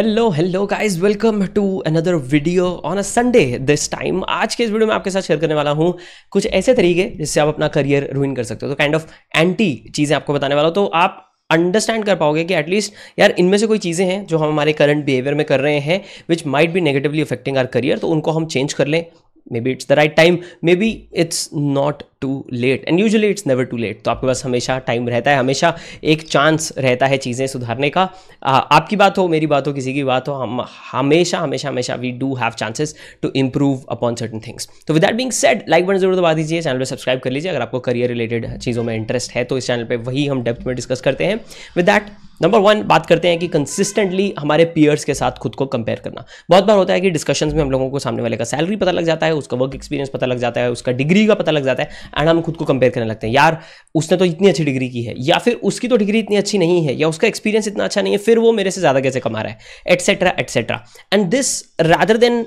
Hello hello guys welcome to another video on a Sunday this time आज के इस video में आपके साथ शेयर करने वाला हूँ कुछ ऐसे तरीके जिससे आप अपना करियर रूइन कर सकते हो तो काइंड ऑफ एंटी चीज़ें आपको बताने वाला हूँ तो आप अंडरस्टैंड कर पाओगे कि एटलीस्ट यार इनमें से कोई चीज़ें हैं जो हम हमारे करंट बिहेवियर में कर रहे हैं विच माइट भी नेगेटिवली अफेक्टिंग आर करियर तो उनको हम चेंज कर लें maybe it's the right time maybe it's not too late and usually it's never too late तो आपके पास हमेशा टाइम रहता है हमेशा एक चांस रहता है चीज़ें सुधारने का आ, आपकी बात हो मेरी बात हो किसी की बात हो हम हमेशा हमेशा हमेशा we do have chances to improve upon certain things तो without being said like button जरूर दबा दीजिए चैनल पर सब्सक्राइब कर लीजिए अगर आपको करियर रिलेटेड चीज़ों में इंटरेस्ट है तो इस चैनल पर वही हम डेप्थ में डिस्कस करते हैं विद दैट नंबर वन बात करते हैं कि कंसिस्टेंटली हमारे पीयर्स के साथ खुद को कंपेयर करना बहुत बार होता है कि डिस्कशंस में हम लोगों को सामने वाले का सैलरी पता लग जाता है उसका वर्क एक्सपीरियंस पता लग जाता है उसका डिग्री का पता लग जाता है एंड हम खुद को कंपेयर करने लगते हैं यार उसने तो इतनी अच्छी डिग्री की है या फिर उसकी तो डिग्री इतनी अच्छी नहीं है या उसका एक्सपीरियंस इतना अच्छा नहीं है फिर वो मेरे से ज़्यादा कैसे कमा रहा है etcetera etcetera and this rather than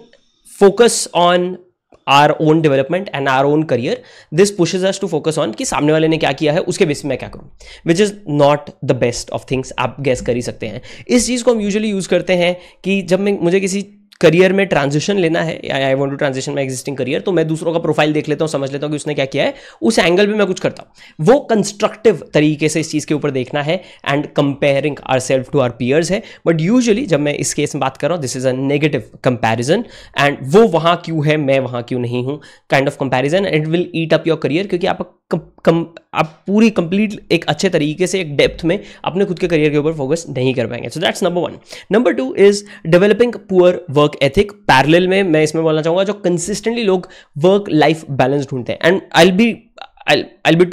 focus on our own development and our own career this pushes us to focus on कि सामने वाले ने क्या किया है उसके बेस में मैं क्या करूँ which is not the best of things आप गैस कर ही सकते हैं इस चीज़ को हम यूजली यूज़ करते हैं कि जब मैं मुझे किसी करियर में ट्रांजिशन लेना है I want to transition my existing career तो मैं दूसरों का प्रोफाइल देख लेता हूँ समझ लेता हूँ कि उसने क्या किया है उस एंगल पर मैं कुछ करता हूँ वो कंस्ट्रक्टिव तरीके से इस चीज़ के ऊपर देखना है and comparing our self to our peers है बट यूजली जब मैं इस केस में बात कर रहा हूँ this is a negative comparison एंड वो वहाँ क्यों है मैं वहाँ क्यों नहीं हूँ kind of comparison it will eat up your career क्योंकि आप कम, कम आप पूरी कंप्लीट एक अच्छे तरीके से एक डेप्थ में अपने खुद के करियर के ऊपर फोकस नहीं कर पाएंगे so that's number one number two is developing poor work ethic parallel में मैं इसमें बोलना चाहूंगा जो कंसिस्टेंटली लोग वर्क लाइफ बैलेंस ढूंढते हैं and I be I be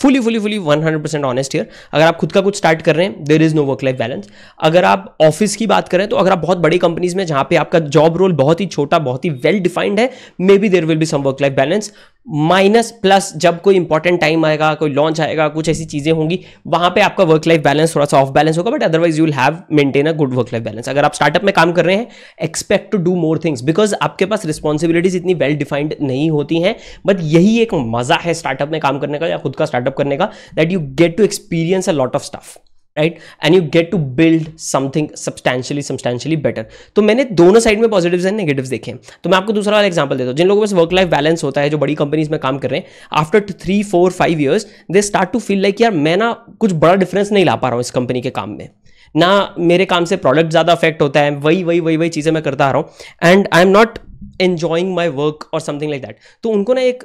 fully fully fully one hundred percent honest here अगर आप खुद का कुछ स्टार्ट कर रहे हैं there is no work life balance अगर आप ऑफिस की बात करें तो अगर आप बहुत बड़ी कंपनीज में जहां पे आपका जॉब रोल बहुत ही छोटा बहुत ही वेल डिफाइंड है maybe there will be some work life balance minus plus जब कोई इंपॉर्टेंट टाइम आएगा कोई लॉन्च आएगा कुछ ऐसी चीज़ें होंगी वहां पे आपका वर्क लाइफ बैलेंस थोड़ा सा ऑफ बैलेंस होगा but otherwise you will have maintain a good work life balance अगर आप स्टार्टअप में काम कर रहे हैं expect to do more things because आपके पास रिस्पॉन्सिबिलिटीज इतनी वेल well डिफाइंड नहीं होती हैं बट यही एक मज़ा है स्टार्टअप में काम करने का या खुद का स्टार्टअप करने का that you get to experience a lot of stuff right and you get to build something substantially substantially better तो मैंने दोनों साइड में पॉजिटिव्स एंड नेगेटिव्स देखे हैं तो मैं आपको दूसरा वाला एग्जांपल देता हूँ जिन लोगों के पास वर्क लाइफ बैलेंस होता है जो बड़ी कंपनीज में काम कर रहे हैं after three four five years they start to feel like यार मैं ना कुछ बड़ा डिफरेंस नहीं ला पा रहा हूँ इस कंपनी के काम में ना मेरे काम से प्रोडक्ट ज़्यादा अफेक्ट होता है वही वही वही वही चीज़ें मैं करता आ रहा हूँ and I am not enjoying my work और समथिंग लाइक दैट तो उनको ना एक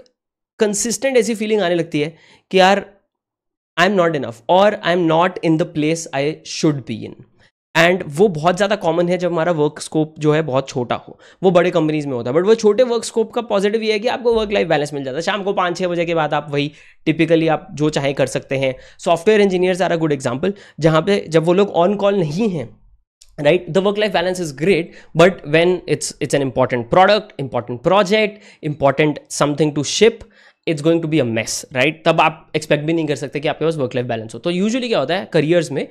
कंसिस्टेंट ऐसी फीलिंग आने लगती है कि यार आई एम नॉट इनफ और I am not in the place I should be in and वो बहुत ज़्यादा कॉमन है जब हमारा वर्क स्कोप जो है बहुत छोटा हो वो बड़े कंपनीज में होता है बट वो छोटे वर्क स्कोप का पॉजिटिव ये है कि आपको वर्क लाइफ बैलेंस मिल जाता है शाम को पाँच छः बजे के बाद आप वही टिपिकली आप जो चाहे कर सकते हैं software engineers are a good example जहाँ पे जब वो लोग ऑन कॉल नहीं हैं right the work life balance is great but when it's it's an important product important project important something to ship it's going to be a mess right तब आप expect भी नहीं कर सकते कि आपके पास वर्क लाइफ बैलेंस हो तो यूजुअली क्या होता है करियर्स में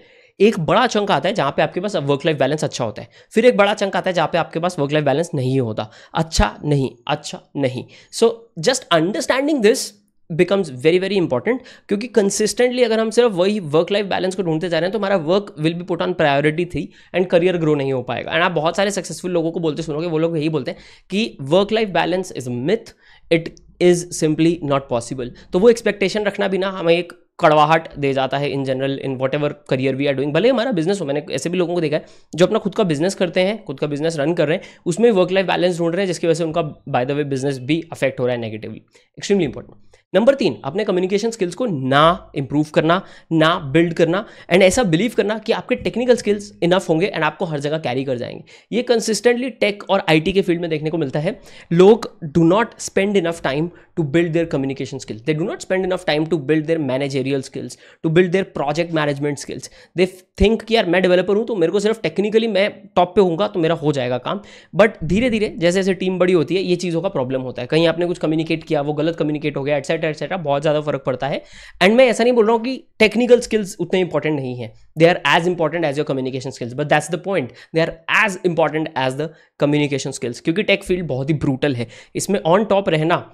एक बड़ा चंक आता है जहाँ पे आपके पास वर्क लाइफ बैलेंस अच्छा होता है फिर एक बड़ा चंक आता है जहाँ पे आपके पास वर्क लाइफ बैलेंस नहीं होता अच्छा नहीं अच्छा नहीं so just understanding this becomes very very important क्योंकि कंसिस्टेंटली अगर हम सिर्फ वही वर्क लाइफ बैलेंस को ढूंढते जा रहे हैं तो हमारा work will be put on priority थी एंड करियर ग्रो नहीं हो पाएगा एंड आप बहुत सारे सक्सेसफुल लोगों को बोलते सुनोगे वो लोग यही बोलते हैं कि work life balance is myth it is simply not possible तो वो एक्सपेक्टेशन रखना भी ना हमें एक कड़वाहट दे जाता है in general in whatever career we are doing भले हमारा बिजनेस हो मैंने ऐसे भी लोगों को देखा है जो अपना खुद का बिजनेस करते हैं खुद का बिजनेस रन कर रहे हैं उसमें वर्क लाइफ बैलेंस ढूंढ रहे हैं जिसकी वजह से उनका बाय द वे बिजनेस भी अफेक्ट हो रहा है नेगेटिवली एक्सट्रीमली इंपॉर्टेंट नंबर तीन अपने कम्युनिकेशन स्किल्स को ना इंप्रूव करना ना बिल्ड करना एंड ऐसा बिलीव करना कि आपके टेक्निकल स्किल्स इनफ होंगे एंड आपको हर जगह कैरी कर जाएंगे ये कंसिस्टेंटली टेक और आईटी के फील्ड में देखने को मिलता है लोग do not spend enough time to build their communication skills they do not spend enough time to build their managerial skills to build their project management skills they think कि यार मैं डेवलपर हूँ तो मेरे को सिर्फ टेक्निकली मैं top पे हूँ तो मेरा हो जाएगा काम बट धीरे धीरे जैसे जैसे टीम बड़ी होती है ये चीज़ों का प्रॉब्लम होता है कहीं आपने कुछ कम्युनिकेट किया वो गलत कम्युनिकेट हो गया एटसेट्रा एक्सेट्रा एक्सेट्रा बहुत ज़्यादा फर्क पड़ता है एंड मैं ऐसा नहीं बोल रहा हूँ कि टेक्निकल स्किल्स उतने इंपॉर्टेंट नहीं है they are as important as your communication skills but that's the point they are as important as the communication skills क्योंकि टेक फील्ड बहुत ही ब्रूटल है इसमें ऑन टॉप रहना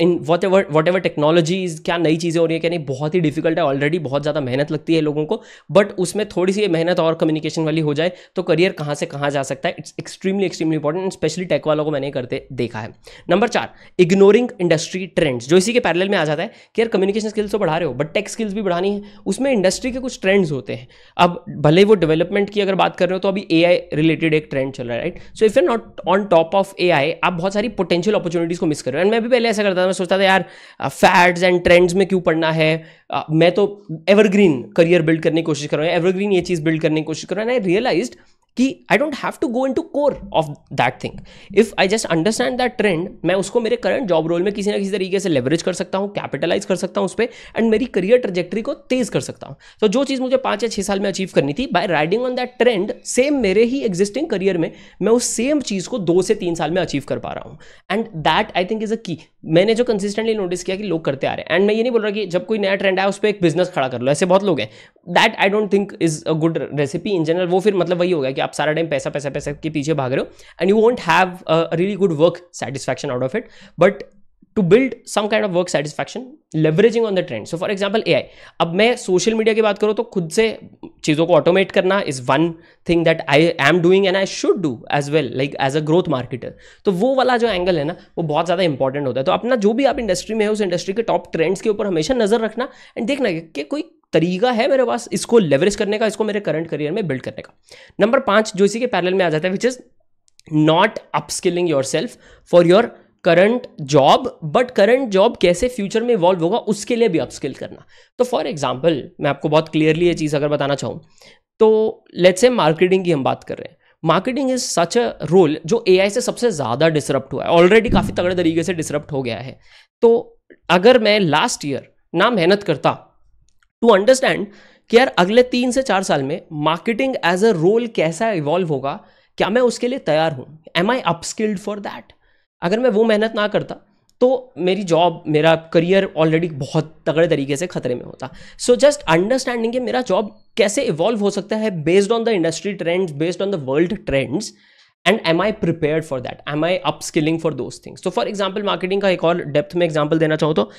in whatever whatever technologies क्या नई चीज़ें हो रही है क्या नहीं बहुत ही डिफिकल्ट है ऑलरेडी बहुत ज़्यादा मेहनत लगती है लोगों को बट उसमें थोड़ी सी मेहनत और कम्युनिकेशन वाली हो जाए तो करियर कहाँ से कहाँ जा सकता है it's extremely extremely important specially tech वालों को मैंने करते देखा है नंबर चार इग्नोरिंग इंडस्ट्री ट्रेंड्स जो इसी के पैरल में आ जाता है कि यार कम्युनिकेशन स्किल्स तो बढ़ा रहे हो बट टेक स्किल्स भी बढ़ानी है उसमें इंडस्ट्री के कुछ ट्रेंड्स होते हैं अब भले वो डेवलपमेंट की अगर बात कर रहे हो तो अभी ए रिलेटेड एक ट्रेंड चल रहा है right so if you not on top of uh आप बहुत सारी पोटेंशियल अपॉर्चुनिटीज़ को मिस कर रहे हो एंड मैं भी पहले ऐसा करता मैं सोचता था यार फैट्स एंड ट्रेंड्स में क्यों पढ़ना है मैं तो एवरग्रीन करियर बिल्ड करने की कोशिश कर रहा हूँ एवरग्रीन ये चीज़ बिल्ड करने की कोशिश कर रहा हूँ आई रियलाइज कि I don't have to go into core of that thing if I just understand that trend मैं उसको मेरे करंट जॉब रोल में किसी ना किसी तरीके से लेवरेज कर सकता हूँ कैपिटलाइज कर सकता हूँ उस पर एंड मेरी करियर ट्रजेक्ट्री को तेज कर सकता हूँ तो so, जो चीज़ मुझे पाँच या छः साल में अचीव करनी थी by riding on that trend same मेरे ही एग्जिस्टिंग करियर में मैं उस सेम चीज़ को दो से तीन साल में अचीव कर पा रहा हूँ and that I think is a key मैंने जो कंसिस्टेंटली नोटिस किया कि लोग करते आ रहे हैं एंड मैं ये नहीं बोल रहा कि जब कोई नया ट्रेंड आया उस पर एक बिजनेस खड़ा कर लो ऐसे बहुत लोग हैं that I don't think is a good recipe in general वो फिर मतलब वही होगा कि आप सारा टाइम पैसा पैसा पैसा के पीछे भाग रहे हो and you won't have really good work satisfaction out of it but to build some kind of work satisfaction leveraging on the trend so for example uh I अब मैं सोशल मीडिया की बात करूँ तो खुद से चीज़ों को ऑटोमेट करना is one thing that I am doing and I should do as well like as a growth marketer तो वो वाला जो एंगल है ना वो बहुत ज़्यादा इंपॉर्टेंट होता है तो अपना जो भी आप इंडस्ट्री में है उस इंडस्ट्री के टॉप ट्रेंड्स के ऊपर हमेशा नज़र रखना एंड देखना कि कोई तरीका है मेरे पास इसको लेवरेज करने का इसको मेरे करंट करियर में बिल्ड करने का नंबर पाँच जो इसी के पैरल में आ जाता है which is not upskilling yourself for your current job but current job कैसे फ्यूचर में इवॉल्व होगा उसके लिए भी अपस्किल करना तो फॉर एग्जाम्पल मैं आपको बहुत क्लियरली ये चीज़ अगर बताना चाहूँ तो लेट्स से मार्केटिंग की हम बात कर रहे हैं marketing is such a role जो ए से सबसे ज़्यादा डिसरप्ट हुआ है ऑलरेडी काफ़ी तगड़े तरीके से डिसरप्ट हो गया है तो अगर मैं लास्ट ईयर ना मेहनत करता टू अंडरस्टैंड कि यार अगले तीन से चार साल में मार्केटिंग एज अ रोल कैसा इवॉल्व होगा क्या मैं उसके लिए तैयार हूँ am I upskilled for that अगर मैं वो मेहनत ना करता तो मेरी जॉब मेरा करियर ऑलरेडी बहुत तगड़े तरीके से खतरे में होता सो जस्ट अंडरस्टैंडिंग मेरा जॉब कैसे इवॉल्व हो सकता है based on the industry trends based on the world trends and am I prepare for that am I upskilling for those things तो फॉर एग्जाम्पल मार्केटिंग का एक और depth में एग्जाम्पल देना चाहूँ तो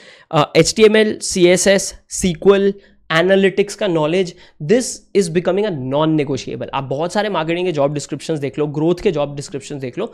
H T M L C S S SQL analytics का knowledge this is becoming a non negotiable आप बहुत सारे मार्केटिंग के जॉब डिस्क्रिप्शन देख लो ग्रोथ के जॉब डिस्क्रिप्शन देख लो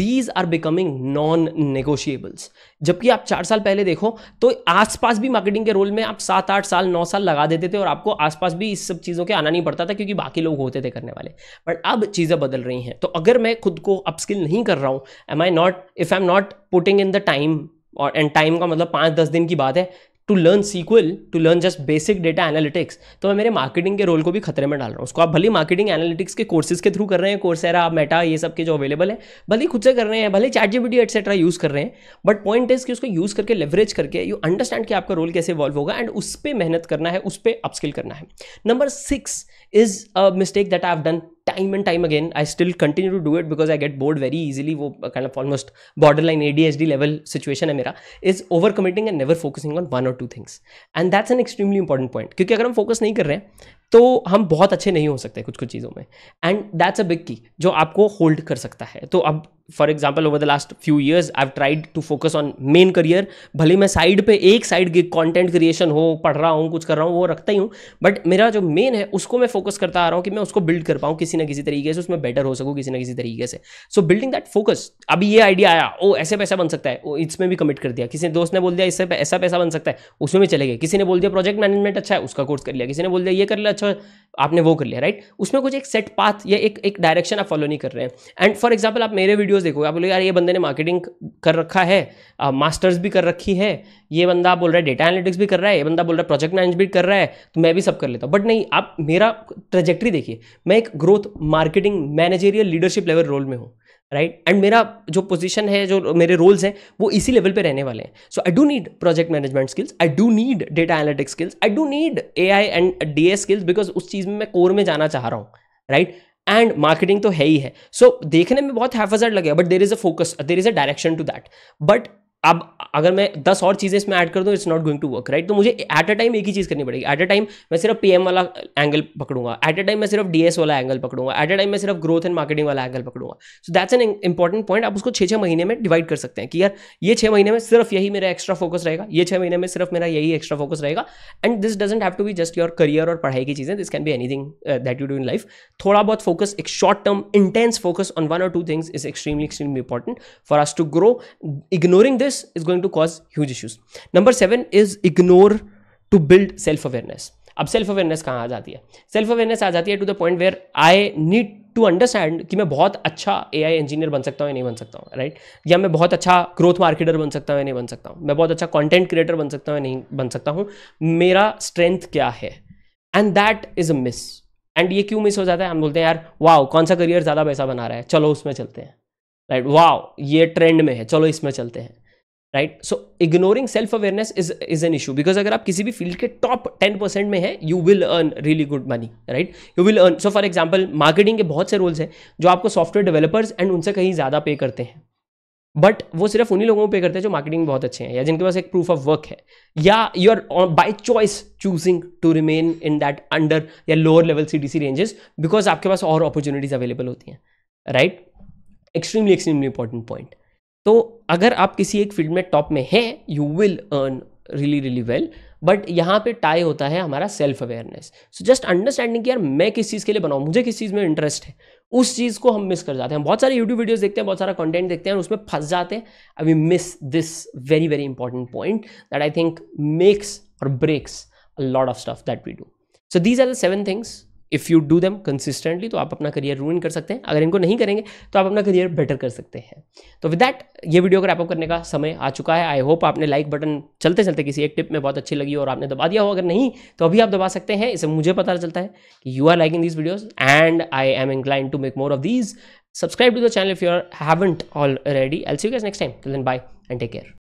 these are becoming non negotiables जबकि आप चार साल पहले देखो तो आसपास भी मार्केटिंग के रोल में आप सात आठ साल नौ साल लगा देते थे और आपको आसपास भी इस सब चीज़ों के आना नहीं पड़ता था क्योंकि बाकी लोग होते थे करने वाले बट अब चीज़ें बदल रही हैं तो अगर मैं खुद को अपस्किल नहीं कर रहा हूँ am I not if I am not putting in the time और एंड टाइम का मतलब पाँच दस दिन की बात है to learn SQL to learn just basic data analytics तो मैं मेरे मार्केटिंग के रोल को भी खतरे में डाल रहा हूँ उसको आप भले मार्केटिंग एनालिटिक्स के कोर्सेज के थ्रू कर रहे हैं कोर्सेरा आप मेटा ये सब के जो अवेलेबल है भले खुद से कर रहे हैं भले चैट जीबीटी एटसेट्रा यूज़ कर रहे हैं बट पॉइंट इज कि उसको यूज़ करके लेवरेज करके यू अंडरस्टैंड कि आपका रोल कैसे इवॉल्व होगा एंड उस पर मेहनत करना है उस पर अपस्किल करना है number six is a mistake that I have done time and time again I still continue to do it because I get bored very easily वो kind of almost borderline A D S D level situation है मेरा is overcommitting and never focusing on one और two things and that's an extremely important point क्योंकि अगर हम focus नहीं कर रहे हैं तो हम बहुत अच्छे नहीं हो सकते कुछ कुछ चीज़ों में एंड दैट्स अ बिग की जो आपको होल्ड कर सकता है तो अब for example over the last few years I tried to focus on main career भले मैं साइड पे एक साइड कॉन्टेंट क्रिएशन हो पढ़ रहा हूँ कुछ कर रहा हूँ वो रखता ही हूँ बट मेरा जो मेन है उसको मैं फोकस करता आ रहा हूँ कि मैं उसको बिल्ड कर पाऊँ किसी ना किसी तरीके से उसमें बेटर हो सकूँ किसी ना किसी तरीके से सो बिल्डिंग दैट फोकस अभी ये आइडिया आया ओ ऐसे पैसा बन सकता है ओ इसमें भी कमिट कर दिया किसी दोस्त ने बोल दिया इससे ऐसा पैसा बन सकता है उसमें भी चले गए किसी ने बोल दिया प्रोजेक्ट मैनेजमेंट अच्छा है उसका कोर्स कर लिया किसी ने बोल दिया ये कर लिया अच्छा आपने वो कर लिया राइट उसमें कुछ एक सेट पाथ या एक एक डायरेक्शन आप फॉलो नहीं कर रहे हैं एंड फॉर एग्जाम्पल आप मेरे वीडियोस देखोगे आप बोले यार ये बंदे ने मार्केटिंग कर रखा है मास्टर्स भी कर रखी है ये बंदा बोल रहा है डेटा एनालिटिक्स भी कर रहा है ये बंदा बोल रहा है प्रोजेक्ट मैनेजमेंट कर रहा है तो मैं भी सब कर लेता हूँ बट नहीं आप मेरा ट्रेजेक्ट्री देखिए मैं एक growth marketing managerial leadership level role में हूँ राइट right? एंड मेरा जो पोजीशन है जो मेरे रोल्स हैं वो इसी लेवल पे रहने वाले हैं so I do need project management skills I do need data analytics skills I do need A I and D S skills because उस चीज़ में मैं कोर में जाना चाह रहा हूँ राइट एंड मार्केटिंग तो है ही है सो so, देखने में बहुत हैफजर्ड लगेगा but there is a focus there is a direction to that but अब अगर मैं दस और चीज़ें इसमें ऐड कर दूँ it's not going to work right तो मुझे एट अ टाइम एक ही चीज़ करनी पड़ेगी एट अ टाइम मैं सिर्फ पीएम वाला एंगल पकड़ूंगा एट अ टाइम मैं सिर्फ डीएस वाला एंगल पकड़ूंगा एट अ टाइम मैं सिर्फ ग्रोथ एंड मार्केटिंग वाला एंगल पकड़ूंगा so that's an important point आप उसको छः छः महीने में डिवाइड कर सकते हैं कि यार ये छः महीने में सिर्फ यही मेरा एक्स्ट्रा फोकस रहेगा ये छः महीने में सिर्फ मेरा यही एक्स्ट्रा फोकस रहेगा and this doesn't have to be just your career और पढ़ाई की चीज़ें this can be anything that you do in life थोड़ा बहुत फोकस एक short term intense focus on one और two things is extremely extremely important for us to grow ignoring this this is going to cause huge issues number seven is ignore to build self awareness अब self awareness कहाँ आ जाती है self awareness आ जाती है to the point where I need to understand कि मैं बहुत अच्छा ए आई इंजीनियर बन सकता हूँ या नहीं बन सकता हूँ राइट right? या मैं बहुत अच्छा ग्रोथ मार्केटर बन सकता हूँ या नहीं बन सकता हूँ मैं बहुत अच्छा कॉन्टेंट क्रिएटर बन सकता हूँ या नहीं बन सकता हूँ मेरा स्ट्रेंथ क्या है and that is a miss and ये क्यों मिस हो जाता है हम बोलते हैं यार वाओ कौन सा करियर ज़्यादा पैसा बना रहा है चलो उसमें चलते हैं राइट right? वाओ ये ट्रेंड में है चलो इसमें चलते हैं right so ignoring self awareness is is an issue because अगर आप किसी भी फील्ड के टॉप टेन परसेंट में है you will earn really good money right you will earn so for example marketing के बहुत से रोल्स हैं जो आपको सॉफ्टवेयर डेवलपर्स एंड उनसे कहीं ज़्यादा पे करते हैं बट वो सिर्फ उन्हीं लोगों को पे करते हैं जो मार्केटिंग में बहुत अच्छे हैं या जिनके पास एक प्रूफ ऑफ वर्क है या you are by choice choosing to remain in that under या lower level C D C ranges because आपके पास और अपॉर्चुनिटीज अवेलेबल होती हैं right extremely extremely important point तो अगर आप किसी एक फील्ड में टॉप में हैं you will earn really really well but यहाँ पे टाई होता है हमारा self awareness so just understanding कि यार मैं किस चीज़ के लिए बनाऊँ मुझे किस चीज़ में इंटरेस्ट है उस चीज़ को हम मिस कर जाते हैं बहुत सारे यूट्यूब वीडियोज़ देखते हैं बहुत सारा कंटेंट देखते हैं और उसमें फंस जाते हैं I we miss this very very important point that I think makes और breaks a lot of stuff that we do so these are the seven things if you do them consistently तो आप अपना career रूइन कर सकते हैं अगर इनको नहीं करेंगे तो आप अपना करियर बेटर कर सकते हैं तो विद दैट ये वीडियो अगर आपको करने का समय आ चुका है आई होप आपने लाइक बटन चलते चलते किसी एक टिप में बहुत अच्छी लगी और आपने दबा दिया हो अगर नहीं तो अभी आप दबा सकते हैं इसे मुझे पता चलता है कि you are liking this videos and I am incline to make more of these subscribe to the channel you are haven't already I'll see you guys next time till then bye and